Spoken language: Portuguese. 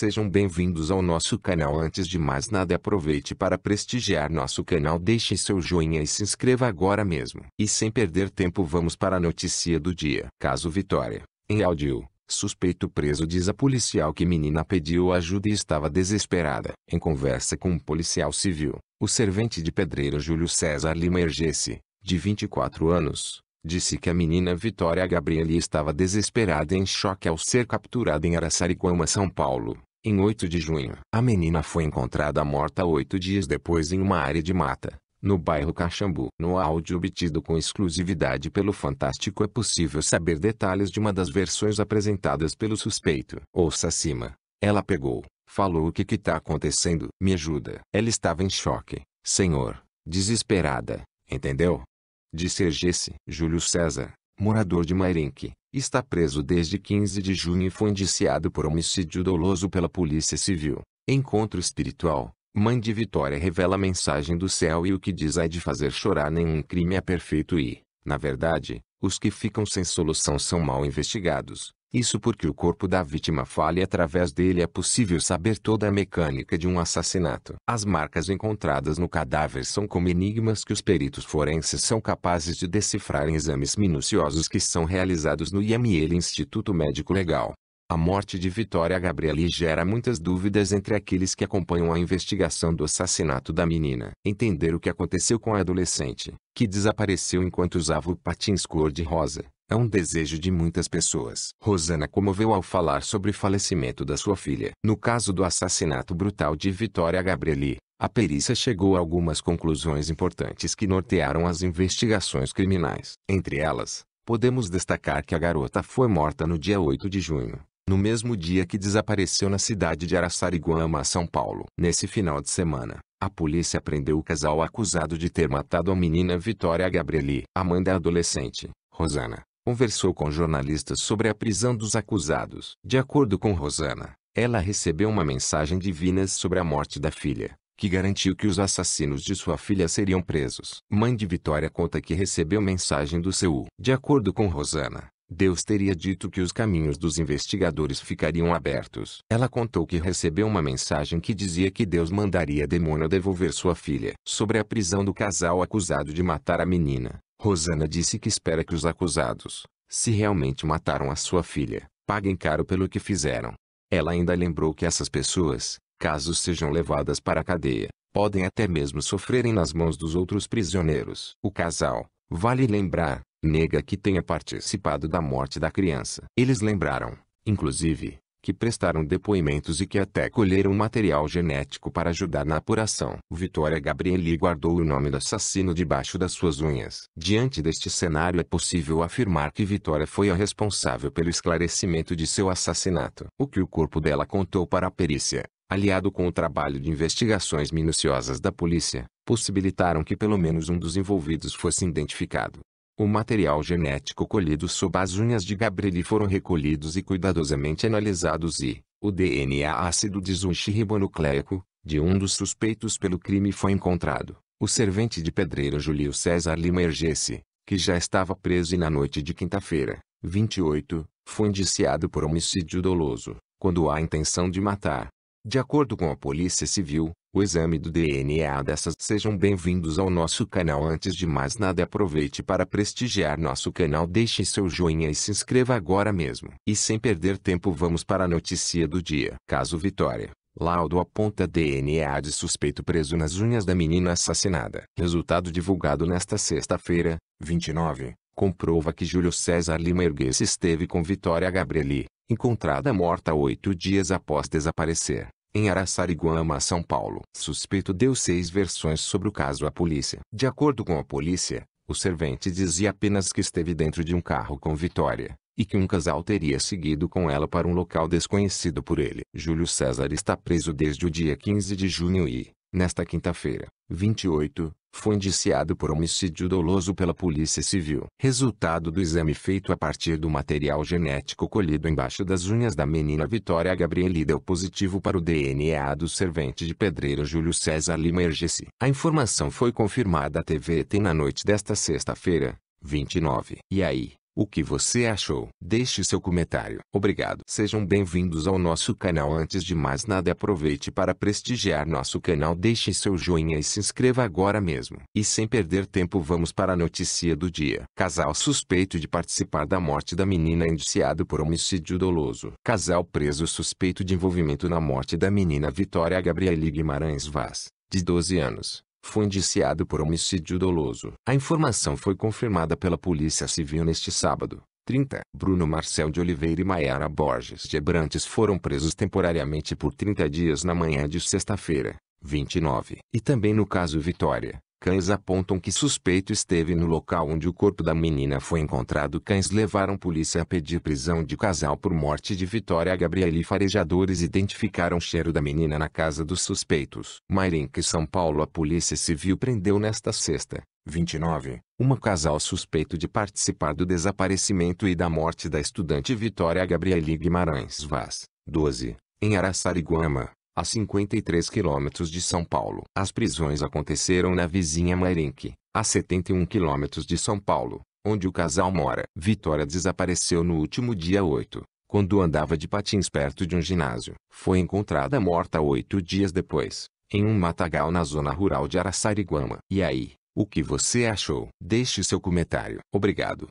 Sejam bem-vindos ao nosso canal. Antes de mais nada, aproveite para prestigiar nosso canal, deixe seu joinha e se inscreva agora mesmo. E sem perder tempo, vamos para a notícia do dia. Caso Vitória, em áudio. Suspeito preso diz a policial que menina pediu ajuda e estava desesperada. Em conversa com um policial civil, o servente de pedreiro Júlio César Lima Ergesse, de 24 anos, disse que a menina Vitória Gabrieli estava desesperada e em choque ao ser capturada em Araçariguama, São Paulo. Em 8 de junho, a menina foi encontrada morta oito dias depois em uma área de mata, no bairro Caxambu. No áudio obtido com exclusividade pelo Fantástico é possível saber detalhes de uma das versões apresentadas pelo suspeito. Ouça acima. Ela pegou, falou o que está acontecendo. Me ajuda. Ela estava em choque, senhor, desesperada, entendeu? Disse Ergesse. Júlio César, morador de Mairinque, Está preso desde 15 de junho e foi indiciado por homicídio doloso pela Polícia Civil. Encontro espiritual. Mãe de Vitória revela a mensagem do céu e o que diz é de fazer chorar nenhum crime é perfeito e, na verdade, os que ficam sem solução são mal investigados. Isso porque o corpo da vítima falha e através dele é possível saber toda a mecânica de um assassinato. As marcas encontradas no cadáver são como enigmas que os peritos forenses são capazes de decifrar em exames minuciosos que são realizados no IML Instituto Médico Legal. A morte de Vitória Gabriele gera muitas dúvidas entre aqueles que acompanham a investigação do assassinato da menina. Entender o que aconteceu com a adolescente, que desapareceu enquanto usava o patins cor-de-rosa, é um desejo de muitas pessoas. Rosana comoveu ao falar sobre o falecimento da sua filha. No caso do assassinato brutal de Vitória Gabrieli, a perícia chegou a algumas conclusões importantes que nortearam as investigações criminais. Entre elas, podemos destacar que a garota foi morta no dia 8 de junho, no mesmo dia que desapareceu na cidade de Araçariguama, São Paulo. Nesse final de semana, a polícia prendeu o casal acusado de ter matado a menina Vitória Gabrieli. A mãe da adolescente, Rosana, conversou com jornalistas sobre a prisão dos acusados. De acordo com Rosana, ela recebeu uma mensagem divina sobre a morte da filha, que garantiu que os assassinos de sua filha seriam presos. Mãe de Vitória conta que recebeu mensagem do seu. De acordo com Rosana, Deus teria dito que os caminhos dos investigadores ficariam abertos. Ela contou que recebeu uma mensagem que dizia que Deus mandaria demônio devolver sua filha. Sobre a prisão do casal acusado de matar a menina, Rosana disse que espera que os acusados, se realmente mataram a sua filha, paguem caro pelo que fizeram. Ela ainda lembrou que essas pessoas, caso sejam levadas para a cadeia, podem até mesmo sofrerem nas mãos dos outros prisioneiros. O casal, vale lembrar, nega que tenha participado da morte da criança. Eles lembraram, inclusive, que prestaram depoimentos e que até colheram material genético para ajudar na apuração. Vitória Gabrieli guardou o nome do assassino debaixo das suas unhas. Diante deste cenário é possível afirmar que Vitória foi a responsável pelo esclarecimento de seu assassinato. O que o corpo dela contou para a perícia, aliado com o trabalho de investigações minuciosas da polícia, possibilitaram que pelo menos um dos envolvidos fosse identificado. O material genético colhido sob as unhas de Gabrielli foram recolhidos e cuidadosamente analisados e, o DNA ácido desoxirribonucleico, de um dos suspeitos pelo crime foi encontrado. O servente de pedreiro Julio César Lima Ergesse, que já estava preso e na noite de quinta-feira, 28, foi indiciado por homicídio doloso, quando há intenção de matar. De acordo com a Polícia Civil, o exame do DNA dessas. Sejam bem-vindos ao nosso canal. Antes de mais nada, aproveite para prestigiar nosso canal, deixe seu joinha e se inscreva agora mesmo. E sem perder tempo, vamos para a notícia do dia. Caso Vitória. Laudo aponta DNA de suspeito preso nas unhas da menina assassinada. Resultado divulgado nesta sexta-feira, 29, comprova que Júlio César Lima Ergues esteve com Vitória Gabrieli, encontrada morta oito dias após desaparecer em Araçariguama, São Paulo. Suspeito deu seis versões sobre o caso à polícia. De acordo com a polícia, o servente dizia apenas que esteve dentro de um carro com Vitória e que um casal teria seguido com ela para um local desconhecido por ele. Júlio César está preso desde o dia 15 de junho e, nesta quinta-feira, 28, foi indiciado por homicídio doloso pela Polícia Civil. Resultado do exame feito a partir do material genético colhido embaixo das unhas da menina Vitória Gabrieli deu positivo para o DNA do servente de pedreiro Júlio César Lima Ergesi. A informação foi confirmada à TVT na noite desta sexta-feira, 29. E aí? O que você achou? Deixe seu comentário. Obrigado. Sejam bem-vindos ao nosso canal. Antes de mais nada, aproveite para prestigiar nosso canal. Deixe seu joinha e se inscreva agora mesmo. E sem perder tempo, vamos para a notícia do dia. Casal suspeito de participar da morte da menina indiciado por homicídio doloso. Casal preso suspeito de envolvimento na morte da menina Vitória Gabriele Guimarães Vaz, de 12 anos foi indiciado por homicídio doloso. A informação foi confirmada pela Polícia Civil neste sábado. 30. Bruno Marcel de Oliveira e Maiara Borges de Brantes foram presos temporariamente por 30 dias na manhã de sexta-feira, 29. E também no caso Vitória, Cães apontam que suspeito esteve no local onde o corpo da menina foi encontrado. Cães levaram polícia a pedir prisão de casal por morte de Vitória Gabriele. Farejadores identificaram o cheiro da menina na casa dos suspeitos. Mairinque, São Paulo. A Polícia Civil prendeu nesta sexta, 29, uma casal suspeito de participar do desaparecimento e da morte da estudante Vitória Gabriele Guimarães Vaz, 12, em Araçariguama a 53 quilômetros de São Paulo. As prisões aconteceram na vizinha Mairink, a 71 quilômetros de São Paulo, onde o casal mora. Vitória desapareceu no último dia 8, quando andava de patins perto de um ginásio. Foi encontrada morta oito dias depois, em um matagal na zona rural de Araçariguama. E aí, o que você achou? Deixe seu comentário. Obrigado.